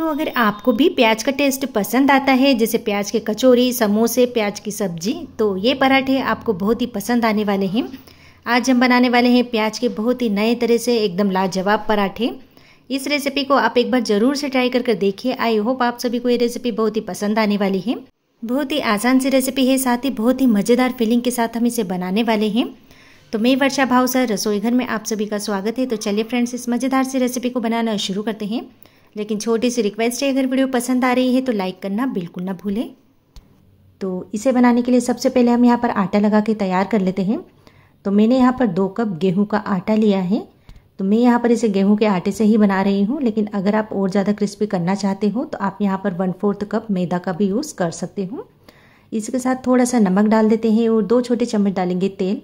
तो अगर आपको भी प्याज का टेस्ट पसंद आता है जैसे प्याज के कचौरी समोसे प्याज की सब्जी तो ये पराठे आपको बहुत ही पसंद आने वाले हैं आज हम बनाने वाले हैं प्याज के बहुत ही नए तरह से एकदम लाजवाब पराठे इस रेसिपी को आप एक बार ज़रूर से ट्राई कर कर देखिए आई होप आप सभी को ये रेसिपी बहुत ही पसंद आने वाली है बहुत ही आसान सी रेसिपी है साथ ही बहुत ही मज़ेदार फीलिंग के साथ हम इसे बनाने वाले हैं तो मैं वर्षा भाव सर रसोई घर में आप सभी का स्वागत है तो चलिए फ्रेंड्स इस मज़ेदार सी रेसिपी को बनाना शुरू करते हैं लेकिन छोटी सी रिक्वेस्ट है अगर वीडियो पसंद आ रही है तो लाइक करना बिल्कुल ना भूलें तो इसे बनाने के लिए सबसे पहले हम यहाँ पर आटा लगा के तैयार कर लेते हैं तो मैंने यहाँ पर दो कप गेहूँ का आटा लिया है तो मैं यहाँ पर इसे गेहूँ के आटे से ही बना रही हूँ लेकिन अगर आप और ज़्यादा क्रिस्पी करना चाहते हो तो आप यहाँ पर वन फोर्थ कप मैदा का भी यूज़ कर सकते हो इसके साथ थोड़ा सा नमक डाल देते हैं और दो छोटे चम्मच डालेंगे तेल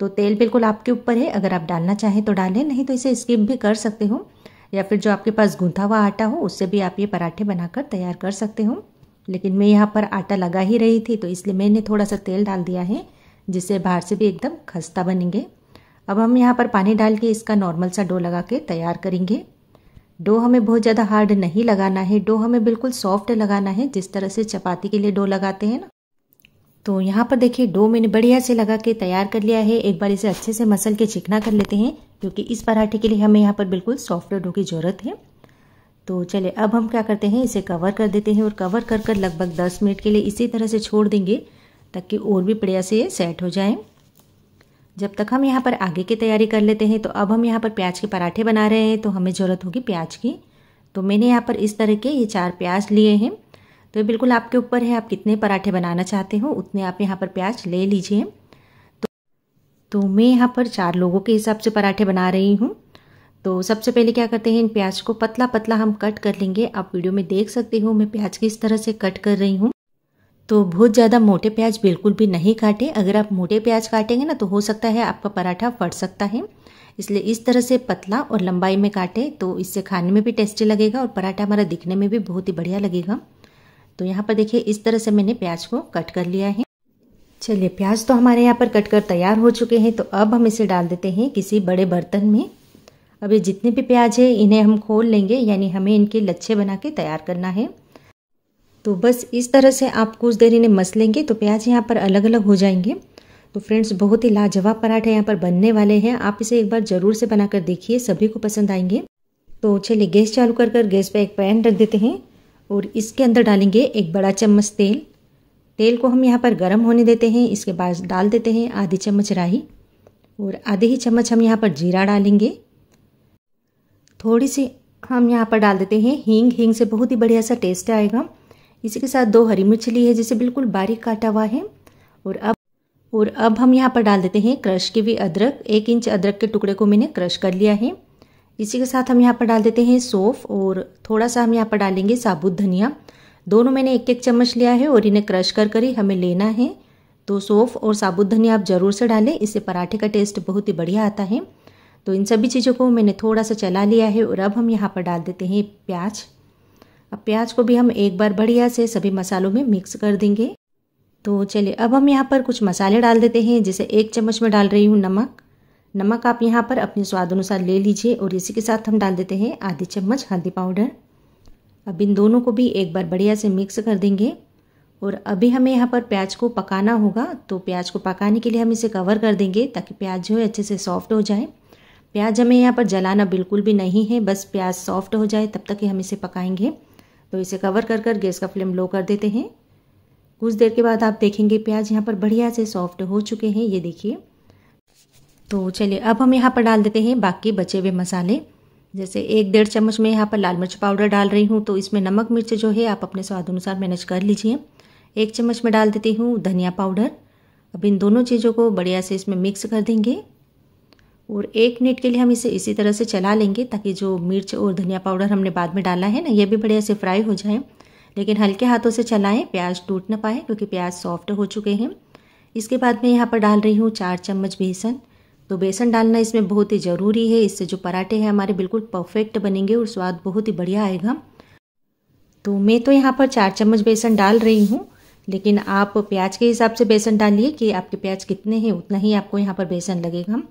तो तेल बिल्कुल आपके ऊपर है अगर आप डालना चाहें तो डालें नहीं तो इसे स्किप भी कर सकते हो या फिर जो आपके पास गूंथा हुआ आटा हो उससे भी आप ये पराठे बनाकर तैयार कर सकते हो लेकिन मैं यहाँ पर आटा लगा ही रही थी तो इसलिए मैंने थोड़ा सा तेल डाल दिया है जिससे बाहर से भी एकदम खस्ता बनेंगे अब हम यहाँ पर पानी डाल के इसका नॉर्मल सा डो लगा के तैयार करेंगे डो हमें बहुत ज़्यादा हार्ड नहीं लगाना है डो हमें बिल्कुल सॉफ्ट लगाना है जिस तरह से चपाती के लिए डो लगाते हैं ना तो यहाँ पर देखिए डो मैंने बढ़िया से लगा के तैयार कर लिया है एक बार इसे अच्छे से मसल के चिकना कर लेते हैं क्योंकि इस पराठे के लिए हमें यहाँ पर बिल्कुल सॉफ्ट डो की ज़रूरत है तो चलिए अब हम क्या करते हैं इसे कवर कर देते हैं और कवर कर कर लगभग दस मिनट के लिए इसी तरह से छोड़ देंगे ताकि और भी बढ़िया से ये सेट हो जाए जब तक हम यहाँ पर आगे की तैयारी कर लेते हैं तो अब हम यहाँ पर प्याज के पराठे बना रहे हैं तो हमें ज़रूरत होगी प्याज की तो मैंने यहाँ पर इस तरह के ये चार प्याज लिए हैं तो बिल्कुल आपके ऊपर है आप कितने पराठे बनाना चाहते हो उतने आप यहाँ पर प्याज ले लीजिए तो तो मैं यहाँ पर चार लोगों के हिसाब से पराठे बना रही हूँ तो सबसे पहले क्या करते हैं इन प्याज को पतला पतला हम कट कर लेंगे आप वीडियो में देख सकते हो मैं प्याज किस तरह से कट कर रही हूँ तो बहुत ज़्यादा मोटे प्याज बिल्कुल भी नहीं काटे अगर आप मोटे प्याज काटेंगे ना तो हो सकता है आपका पराठा फट सकता है इसलिए इस तरह से पतला और लंबाई में काटे तो इससे खाने में भी टेस्टी लगेगा और पराठा हमारा दिखने में भी बहुत ही बढ़िया लगेगा तो यहाँ पर देखिए इस तरह से मैंने प्याज को कट कर लिया है चलिए प्याज तो हमारे यहाँ पर कट कर तैयार हो चुके हैं तो अब हम इसे डाल देते हैं किसी बड़े बर्तन में अब ये जितने भी प्याज है इन्हें हम खोल लेंगे यानी हमें इनके लच्छे बना के तैयार करना है तो बस इस तरह से आप कुछ देर इन्हें मस लेंगे तो प्याज यहाँ पर अलग अलग हो जाएंगे तो फ्रेंड्स बहुत ही लाजवाब पराठे यहाँ पर बनने वाले हैं आप इसे एक बार ज़रूर से बनाकर देखिए सभी को पसंद आएंगे तो चलिए गैस चालू कर कर गैस पर एक पैन रख देते हैं और इसके अंदर डालेंगे एक बड़ा चम्मच तेल तेल को हम यहाँ पर गर्म होने देते हैं इसके बाद डाल देते हैं आधी चम्मच राई और आधे ही चम्मच हम यहाँ पर जीरा डालेंगे थोड़ी सी हम यहाँ पर डाल देते हैं हींग हींग से बहुत ही बढ़िया सा टेस्ट आएगा इसी के साथ दो हरी मिर्च ली है जिसे बिल्कुल बारीक काटा हुआ है और अब और अब हम यहाँ पर डाल देते हैं क्रश की हुई अदरक एक इंच अदरक के टुकड़े को मैंने क्रश कर लिया है इसी के साथ हम यहाँ पर डाल देते हैं सौफ और थोड़ा सा हम यहाँ पर डालेंगे साबुत धनिया दोनों मैंने एक एक चम्मच लिया है और इन्हें क्रश कर कर ही हमें लेना है तो सौफ और साबुत धनिया आप ज़रूर से डालें इससे पराठे का टेस्ट बहुत ही बढ़िया आता है तो इन सभी चीज़ों को मैंने थोड़ा सा चला लिया है और अब हम यहाँ पर डाल देते हैं प्याज अब प्याज को भी हम एक बार बढ़िया से सभी मसालों में मिक्स कर देंगे तो चलिए अब हम यहाँ पर कुछ मसाले डाल देते हैं जैसे एक चम्मच में डाल रही हूँ नमक नमक आप यहाँ पर अपने स्वाद अनुसार ले लीजिए और इसी के साथ हम डाल देते हैं आधे चम्मच हल्दी पाउडर अब इन दोनों को भी एक बार बढ़िया से मिक्स कर देंगे और अभी हमें यहाँ पर प्याज को पकाना होगा तो प्याज को पकाने के लिए हम इसे कवर कर देंगे ताकि प्याज जो है अच्छे से सॉफ्ट हो जाए प्याज हमें यहाँ पर जलाना बिल्कुल भी नहीं है बस प्याज सॉफ्ट हो जाए तब तक ही हम इसे पकाएंगे तो इसे कवर कर कर गैस का फ्लेम लो कर देते हैं कुछ देर के बाद आप देखेंगे प्याज यहाँ पर बढ़िया से सॉफ्ट हो चुके हैं ये देखिए तो चलिए अब हम यहाँ पर डाल देते हैं बाकी बचे हुए मसाले जैसे एक डेढ़ चम्मच में यहाँ पर लाल मिर्च पाउडर डाल रही हूँ तो इसमें नमक मिर्च जो है आप अपने स्वाद अनुसार मैनेज कर लीजिए एक चम्मच में डाल देती हूँ धनिया पाउडर अब इन दोनों चीज़ों को बढ़िया से इसमें मिक्स कर देंगे और एक मिनट के लिए हम इसे इसी तरह से चला लेंगे ताकि जो मिर्च और धनिया पाउडर हमने बाद में डाला है ना ये भी बढ़िया से फ्राई हो जाए लेकिन हल्के हाथों से चलाएं प्याज टूट ना पाए क्योंकि प्याज सॉफ्ट हो चुके हैं इसके बाद मैं यहाँ पर डाल रही हूँ चार चम्मच बेसन तो बेसन डालना इसमें बहुत ही ज़रूरी है इससे जो पराठे हैं हमारे बिल्कुल परफेक्ट बनेंगे और स्वाद बहुत ही बढ़िया आएगा तो मैं तो यहाँ पर चार चम्मच बेसन डाल रही हूँ लेकिन आप प्याज के हिसाब से बेसन डालिए कि आपके प्याज कितने हैं उतना ही आपको यहाँ पर बेसन लगेगा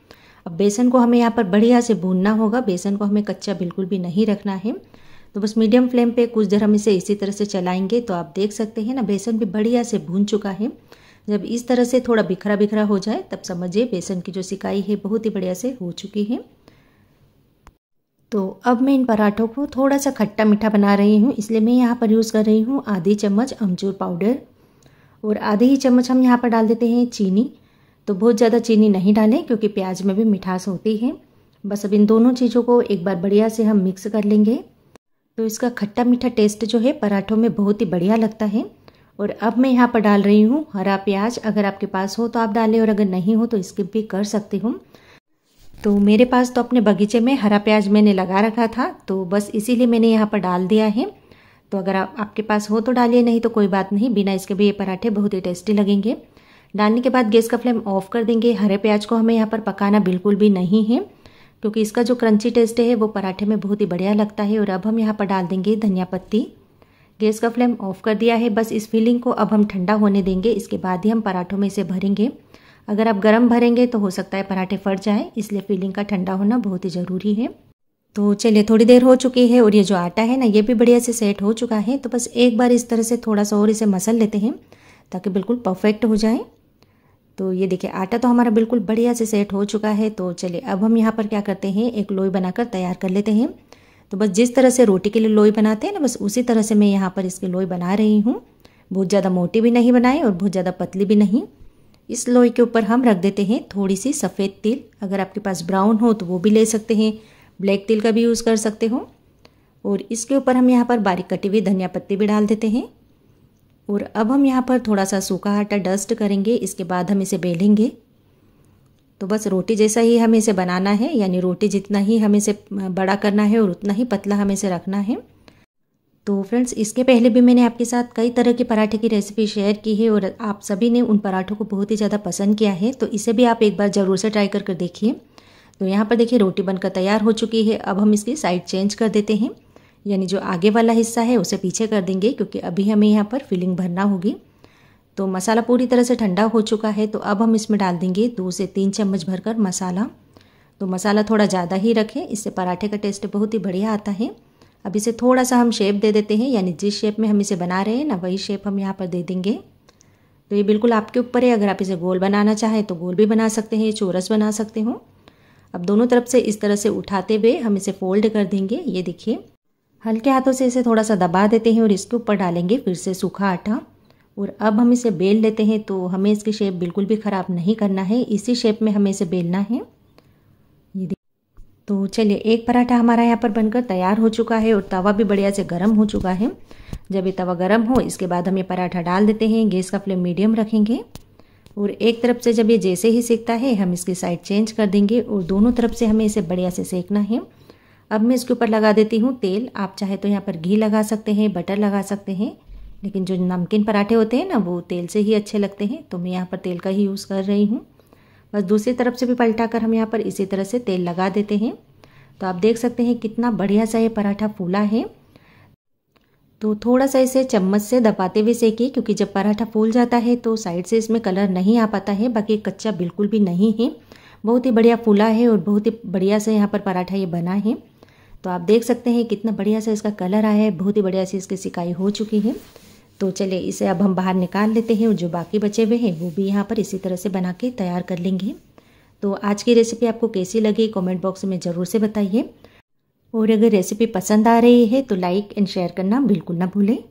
अब बेसन को हमें यहाँ पर बढ़िया से भूनना होगा बेसन को हमें कच्चा बिल्कुल भी नहीं रखना है तो बस मीडियम फ्लेम पे कुछ देर हम इसे इसी तरह से चलाएंगे तो आप देख सकते हैं ना बेसन भी बढ़िया से भून चुका है जब इस तरह से थोड़ा बिखरा बिखरा हो जाए तब समझिए बेसन की जो सिकाई है बहुत ही बढ़िया से हो चुकी है तो अब मैं इन पराठों को थोड़ा सा खट्टा मीठा बना रही हूँ इसलिए मैं यहाँ पर यूज़ कर रही हूँ आधी चम्मच अमचूर पाउडर और आधी ही चम्मच हम यहाँ पर डाल देते हैं चीनी तो बहुत ज़्यादा चीनी नहीं डालें क्योंकि प्याज में भी मिठास होती है बस अब इन दोनों चीज़ों को एक बार बढ़िया से हम मिक्स कर लेंगे तो इसका खट्टा मीठा टेस्ट जो है पराठों में बहुत ही बढ़िया लगता है और अब मैं यहाँ पर डाल रही हूँ हरा प्याज अगर आपके पास हो तो आप डालें और अगर नहीं हो तो स्किप भी कर सकती हूँ तो मेरे पास तो अपने बगीचे में हरा प्याज मैंने लगा रखा था तो बस इसीलिए मैंने यहाँ पर डाल दिया है तो अगर आप, आपके पास हो तो डालिए नहीं तो कोई बात नहीं बिना इसके भी ये पराठे बहुत ही टेस्टी लगेंगे डालने के बाद गैस का फ्लेम ऑफ कर देंगे हरे प्याज को हमें यहाँ पर पकाना बिल्कुल भी नहीं है क्योंकि इसका जो क्रंची टेस्ट है वो पराठे में बहुत ही बढ़िया लगता है और अब हम यहाँ पर डाल देंगे धनिया पत्ती गैस का फ्लेम ऑफ कर दिया है बस इस फिलिंग को अब हम ठंडा होने देंगे इसके बाद ही हम पराठों में इसे भरेंगे अगर आप गर्म भरेंगे तो हो सकता है पराठे फट जाएं इसलिए फिलिंग का ठंडा होना बहुत ही ज़रूरी है तो चलिए थोड़ी देर हो चुकी है और ये जो आटा है ना ये भी बढ़िया से सेट हो चुका है तो बस एक बार इस तरह से थोड़ा सा और इसे मसल लेते हैं ताकि बिल्कुल परफेक्ट हो जाए तो ये देखिए आटा तो हमारा बिल्कुल बढ़िया से सेट हो चुका है तो चलिए अब हम यहाँ पर क्या करते हैं एक लोई बनाकर तैयार कर लेते हैं तो बस जिस तरह से रोटी के लिए लोई बनाते हैं ना बस उसी तरह से मैं यहाँ पर इसकी लोई बना रही हूँ बहुत ज़्यादा मोटी भी नहीं बनाई और बहुत ज़्यादा पतली भी नहीं इस लोई के ऊपर हम रख देते हैं थोड़ी सी सफ़ेद तिल अगर आपके पास ब्राउन हो तो वो भी ले सकते हैं ब्लैक तिल का भी यूज़ कर सकते हो और इसके ऊपर हम यहाँ पर बारीक कटी हुई धनिया पत्ती भी डाल देते हैं और अब हम यहाँ पर थोड़ा सा सूखा आटा डस्ट करेंगे इसके बाद हम इसे बेलेंगे तो बस रोटी जैसा ही हमें इसे बनाना है यानी रोटी जितना ही हमें इसे बड़ा करना है और उतना ही पतला हमें इसे रखना है तो फ्रेंड्स इसके पहले भी मैंने आपके साथ कई तरह के पराठे की रेसिपी शेयर की है और आप सभी ने उन पराठों को बहुत ही ज़्यादा पसंद किया है तो इसे भी आप एक बार ज़रूर से ट्राई कर कर देखिए तो यहाँ पर देखिए रोटी बनकर तैयार हो चुकी है अब हम इसकी साइड चेंज कर देते हैं यानी जो आगे वाला हिस्सा है उसे पीछे कर देंगे क्योंकि अभी हमें यहाँ पर फिलिंग भरना होगी तो मसाला पूरी तरह से ठंडा हो चुका है तो अब हम इसमें डाल देंगे दो से तीन चम्मच भरकर मसाला तो मसाला थोड़ा ज़्यादा ही रखें इससे पराठे का टेस्ट बहुत ही बढ़िया आता है अब इसे थोड़ा सा हम शेप दे देते हैं यानी जिस शेप में हम इसे बना रहे हैं ना वही शेप हम यहाँ पर दे देंगे तो ये बिल्कुल आपके ऊपर है अगर आप इसे गोल बनाना चाहें तो गोल भी बना सकते हैं चोरस बना सकते हो अब दोनों तरफ से इस तरह से उठाते हुए हम इसे फोल्ड कर देंगे ये देखिए हल्के हाथों से इसे थोड़ा सा दबा देते हैं और इसके ऊपर डालेंगे फिर से सूखा आटा और अब हम इसे बेल लेते हैं तो हमें इसकी शेप बिल्कुल भी ख़राब नहीं करना है इसी शेप में हमें इसे बेलना है ये तो चलिए एक पराठा हमारा यहाँ पर बनकर तैयार हो चुका है और तवा भी बढ़िया से गर्म हो चुका है जब ये तवा गर्म हो इसके बाद हम ये पराठा डाल देते हैं गैस का फ्लेम मीडियम रखेंगे और एक तरफ से जब ये जैसे ही सेकता है हम इसकी साइड चेंज कर देंगे और दोनों तरफ से हमें इसे बढ़िया से सेकना है अब मैं इसके ऊपर लगा देती हूँ तेल आप चाहे तो यहाँ पर घी लगा सकते हैं बटर लगा सकते हैं लेकिन जो नमकीन पराठे होते हैं ना वो तेल से ही अच्छे लगते हैं तो मैं यहाँ पर तेल का ही यूज़ कर रही हूँ बस दूसरी तरफ से भी पलटा कर हम यहाँ पर इसी तरह से तेल लगा देते हैं तो आप देख सकते हैं कितना बढ़िया सा ये पराठा फूला है तो थोड़ा सा इसे चम्मच से दबाते हुए सेकिए क्योंकि जब पराठा फूल जाता है तो साइड से इसमें कलर नहीं आ पाता है बाकी कच्चा बिल्कुल भी नहीं है बहुत ही बढ़िया फूला है और बहुत ही बढ़िया से यहाँ पर पराठा ये बना है तो आप देख सकते हैं कितना बढ़िया सा इसका कलर आया है बहुत ही बढ़िया सी इसकी सिकाई हो चुकी है तो चलिए इसे अब हम बाहर निकाल लेते हैं और जो बाकी बचे हुए हैं वो भी यहाँ पर इसी तरह से बना के तैयार कर लेंगे तो आज की रेसिपी आपको कैसी लगी कमेंट बॉक्स में ज़रूर से बताइए और अगर रेसिपी पसंद आ रही है तो लाइक एंड शेयर करना बिल्कुल ना भूलें